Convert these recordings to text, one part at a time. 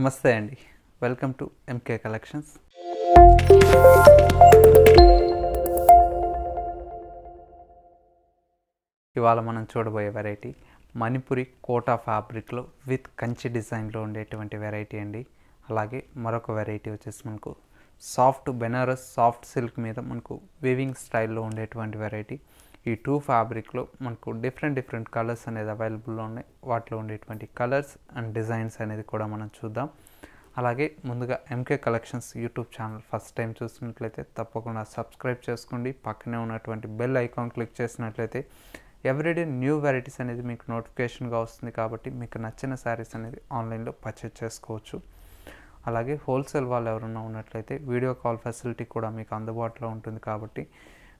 నమస్తే అండి welcome to MK collections ఇవాళ మనం చూడబోయే వెరైటీ మణిపురి కోటా ఫ్యాబ్రిక్లో విత్ కంచి డిజైన్లో ఉండేటువంటి వెరైటీ అండి అలాగే మరొక వెరైటీ వచ్చేసి మనకు సాఫ్ట్ బెనారస్ సాఫ్ట్ సిల్క్ మీద మనకు వివింగ్ స్టైల్లో ఉండేటువంటి వెరైటీ ఈ టూ ఫ్యాబ్రిక్లో మనకు డిఫరెంట్ డిఫరెంట్ కలర్స్ అనేది అవైలబుల్లో ఉన్నాయి వాటిలో ఉండేటువంటి కలర్స్ అండ్ డిజైన్స్ అనేది కూడా మనం చూద్దాం అలాగే ముందుగా MK collections YouTube channel first time చూసినట్లయితే తప్పకుండా సబ్స్క్రైబ్ చేసుకోండి పక్కనే ఉన్నటువంటి బెల్ ఐకాన్ క్లిక్ చేసినట్లయితే ఎవ్రీడే న్యూ వెరైటీస్ అనేది మీకు నోటిఫికేషన్గా వస్తుంది కాబట్టి మీకు నచ్చిన శారీస్ అనేది ఆన్లైన్లో పర్చేజ్ చేసుకోవచ్చు అలాగే హోల్సేల్ వాళ్ళు ఎవరన్నా ఉన్నట్లయితే వీడియో కాల్ ఫెసిలిటీ కూడా మీకు అందుబాటులో ఉంటుంది కాబట్టి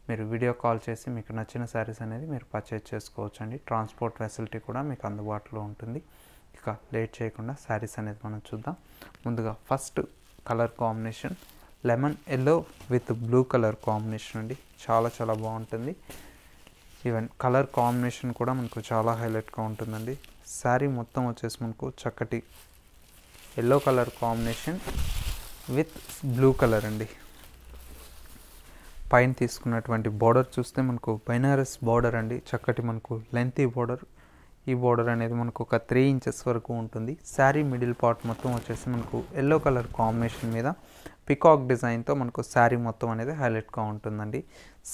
మీరు వీడియో కాల్ చేసి మీకు నచ్చిన శారీస్ అనేది మీరు పర్చేజ్ చేసుకోవచ్చు అండి ట్రాన్స్పోర్ట్ ఫెసిలిటీ కూడా మీకు అందుబాటులో ఉంటుంది ఇక లేట్ చేయకుండా శారీస్ అనేది మనం చూద్దాం ముందుగా first colour combination lemon yellow with blue colour combination అండి చాలా చాలా బాగుంటుంది ఈవెన్ కలర్ కాంబినేషన్ కూడా మనకు చాలా హైలైట్గా ఉంటుందండి శారీ మొత్తం వచ్చేసి మనకు చక్కటి yellow colour combination with blue colour అండి పైన తీసుకున్నటువంటి బార్డర్ చూస్తే మనకు బెనారస్ బార్డర్ అండి చక్కటి మనకు లెంతీ బార్డర్ ఈ బార్డర్ అనేది మనకు ఒక త్రీ ఇంచెస్ వరకు ఉంటుంది శారీ మిడిల్ పార్ట్ మొత్తం వచ్చేసి మనకు ఎల్లో కలర్ కాంబినేషన్ మీద పికాక్ డిజైన్తో మనకు శారీ మొత్తం అనేది హైలైట్గా ఉంటుందండి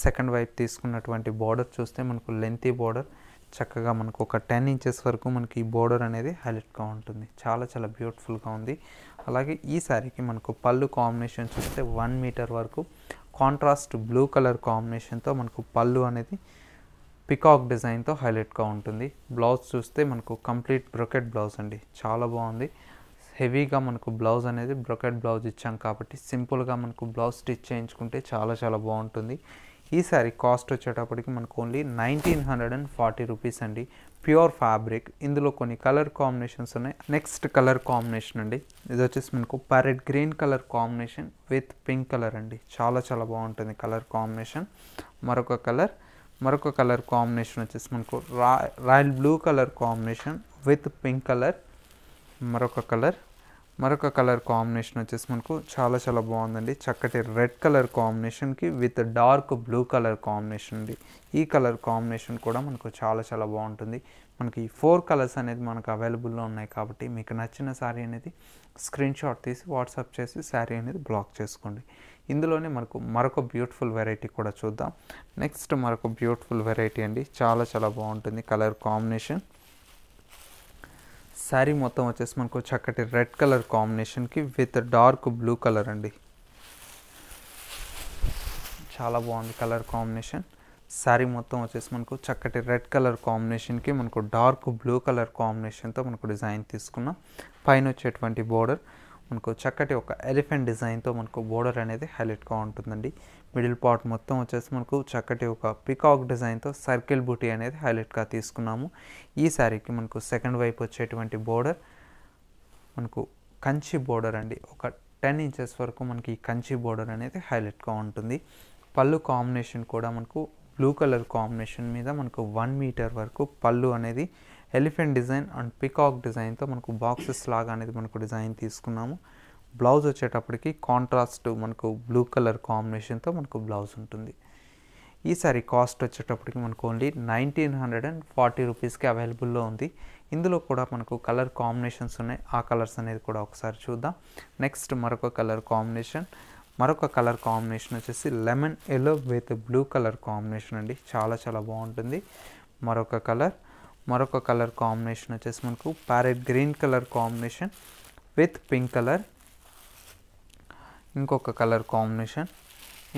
సెకండ్ వైపు తీసుకున్నటువంటి బార్డర్ చూస్తే మనకు లెంతీ బార్డర్ చక్కగా మనకు ఒక టెన్ ఇంచెస్ వరకు మనకి ఈ బోర్డర్ అనేది హైలైట్గా ఉంటుంది చాలా చాలా బ్యూటిఫుల్గా ఉంది అలాగే ఈ శారీకి మనకు పళ్ళు కాంబినేషన్ చూస్తే వన్ మీటర్ వరకు కాంట్రాస్ట్ బ్లూ కలర్ కాంబినేషన్తో మనకు పళ్ళు అనేది పికాక్ డిజైన్తో హైలైట్గా ఉంటుంది బ్లౌజ్ చూస్తే మనకు కంప్లీట్ బ్రొకెట్ బ్లౌజ్ అండి చాలా బాగుంది హెవీగా మనకు బ్లౌజ్ అనేది బ్రొకెట్ బ్లౌజ్ ఇచ్చాం కాబట్టి సింపుల్గా మనకు బ్లౌజ్ స్టిచ్ చేయించుకుంటే చాలా చాలా బాగుంటుంది ఈసారి కాస్ట్ వచ్చేటప్పటికి మనకు only nineteen hundred and forty rupees అండి ప్యూర్ ఫ్యాబ్రిక్ ఇందులో కొన్ని కలర్ కాంబినేషన్స్ ఉన్నాయి నెక్స్ట్ కలర్ కాంబినేషన్ అండి ఇది వచ్చేసి మనకు parrot green colour combination with pink colour అండి చాలా చాలా బాగుంటుంది కలర్ కాంబినేషన్ మరొక కలర్ మరొక కలర్ కాంబినేషన్ వచ్చేసి మనకు royal blue colour combination with pink colour మరొక కలర్ మరొక కలర్ కాంబినేషన్ వచ్చేసి మనకు చాలా చాలా బాగుందండి చక్కటి రెడ్ కలర్ కాంబినేషన్కి with dark blue colour combination అండి ఈ కలర్ కాంబినేషన్ కూడా మనకు చాలా చాలా బాగుంటుంది మనకి ఫోర్ కలర్స్ అనేది మనకు అవైలబుల్లో ఉన్నాయి కాబట్టి మీకు నచ్చిన శారీ అనేది స్క్రీన్ షాట్ తీసి వాట్సాప్ చేసి శారీ అనేది బ్లాక్ చేసుకోండి ఇందులోనే మనకు మరొక బ్యూటిఫుల్ వెరైటీ కూడా చూద్దాం నెక్స్ట్ మరొక బ్యూటిఫుల్ వెరైటీ అండి చాలా చాలా బాగుంటుంది కలర్ కాంబినేషన్ శారీ మొత్తం వచ్చేసి మనకు చక్కటి రెడ్ కలర్ కాంబినేషన్కి విత్ డార్క్ బ్లూ కలర్ అండి చాలా బాగుంది కలర్ కాంబినేషన్ శారీ మొత్తం వచ్చేసి మనకు చక్కటి రెడ్ కలర్ కాంబినేషన్కి మనకు డార్క్ బ్లూ కలర్ కాంబినేషన్తో మనకు డిజైన్ తీసుకున్నాం పైన వచ్చేటువంటి బోర్డర్ మనకు చక్కటి ఒక ఎలిఫెంట్ డిజైన్తో మనకు బోర్డర్ అనేది హైలైట్గా ఉంటుందండి మిడిల్ పార్ట్ మొత్తం వచ్చేసి మనకు చక్కటి ఒక పికాక్ డిజైన్తో సర్కిల్ బూటీ అనేది హైలైట్గా తీసుకున్నాము ఈ శారీకి మనకు సెకండ్ వైపు వచ్చేటువంటి బోర్డర్ మనకు కంచి బోర్డర్ అండి ఒక టెన్ ఇంచెస్ వరకు మనకి కంచి బోర్డర్ అనేది హైలైట్గా ఉంటుంది పళ్ళు కాంబినేషన్ కూడా మనకు బ్లూ కలర్ కాంబినేషన్ మీద మనకు వన్ మీటర్ వరకు పళ్ళు అనేది ఎలిఫెంట్ డిజైన్ అండ్ పికాక్ డిజైన్తో మనకు బాక్సెస్ లాగా అనేది మనకు డిజైన్ తీసుకున్నాము బ్లౌజ్ వచ్చేటప్పటికి కాంట్రాస్ట్ మనకు బ్లూ కలర్ కాంబినేషన్తో మనకు బ్లౌజ్ ఉంటుంది ఈ సారీ కాస్ట్ వచ్చేటప్పటికి మనకు only nineteen hundred and forty రూపీస్కి అవైలబుల్లో ఉంది ఇందులో కూడా మనకు కలర్ కాంబినేషన్స్ ఉన్నాయి ఆ కలర్స్ అనేది కూడా ఒకసారి చూద్దాం నెక్స్ట్ మరొక కలర్ కాంబినేషన్ మరొక కలర్ కాంబినేషన్ వచ్చేసి lemon yellow with blue colour combination అండి చాలా చాలా బాగుంటుంది మరొక కలర్ మరొక కలర్ కాంబినేషన్ వచ్చేసి మనకు parrot green colour combination with pink colour ఇంకొక కలర్ కాంబినేషన్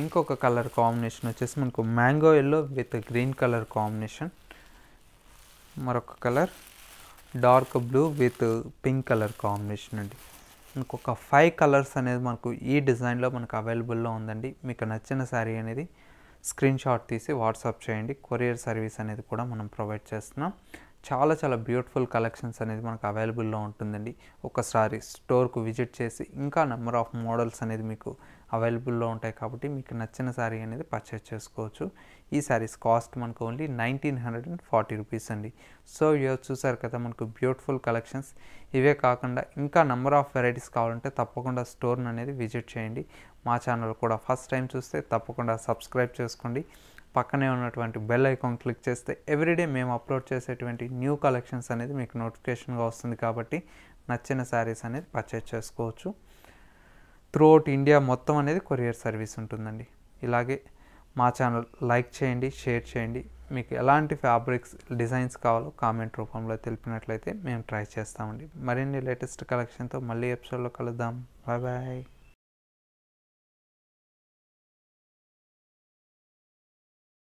ఇంకొక కలర్ కాంబినేషన్ వచ్చేసి మనకు mango yellow with green colour combination మరొక colour dark blue with pink colour combination అండి ఇంకొక ఫైవ్ కలర్స్ అనేది మనకు ఈ డిజైన్లో మనకు అవైలబుల్లో ఉందండి మీకు నచ్చిన శారీ అనేది స్క్రీన్ షాట్ తీసి వాట్సాప్ చేయండి కొరియర్ సర్వీస్ అనేది కూడా మనం ప్రొవైడ్ చేస్తున్నాం చాలా చాలా బ్యూటిఫుల్ కలెక్షన్స్ అనేది మనకు అవైలబుల్లో ఉంటుందండి ఒకసారి స్టోర్కు విజిట్ చేసి ఇంకా నెంబర్ ఆఫ్ మోడల్స్ అనేది మీకు అవైలబుల్లో ఉంటాయి కాబట్టి మీకు నచ్చిన శారీ అనేది పర్చేస్ చేసుకోవచ్చు ఈ శారీస్ కాస్ట్ మనకు only nineteen hundred and forty rupees అండి సో ఇవి చూసారు కదా మనకు బ్యూటిఫుల్ కలెక్షన్స్ ఇవే కాకుండా ఇంకా నెంబర్ ఆఫ్ వెరైటీస్ కావాలంటే తప్పకుండా స్టోర్ను అనేది విజిట్ చేయండి మా ఛానల్ కూడా ఫస్ట్ టైం చూస్తే తప్పకుండా సబ్స్క్రైబ్ చేసుకోండి పక్కనే ఉన్నటువంటి బెల్ ఐకాన్ క్లిక్ చేస్తే ఎవ్రీడే మేము అప్లోడ్ చేసేటువంటి న్యూ కలెక్షన్స్ అనేది మీకు నోటిఫికేషన్గా వస్తుంది కాబట్టి నచ్చిన శారీస్ అనేది పర్చేజ్ చేసుకోవచ్చు త్రూఅవుట్ ఇండియా మొత్తం అనేది కొరియర్ సర్వీస్ ఉంటుందండి ఇలాగే మా ఛానల్ లైక్ చేయండి షేర్ చేయండి మీకు ఎలాంటి ఫ్యాబ్రిక్స్ డిజైన్స్ కావాలో కామెంట్ రూపంలో తెలిపినట్లయితే మేము ట్రై చేస్తామండి మరిన్ని లేటెస్ట్ కలెక్షన్తో మళ్ళీ ఎపిసోడ్లో కలుద్దాం బాయ్ బాయ్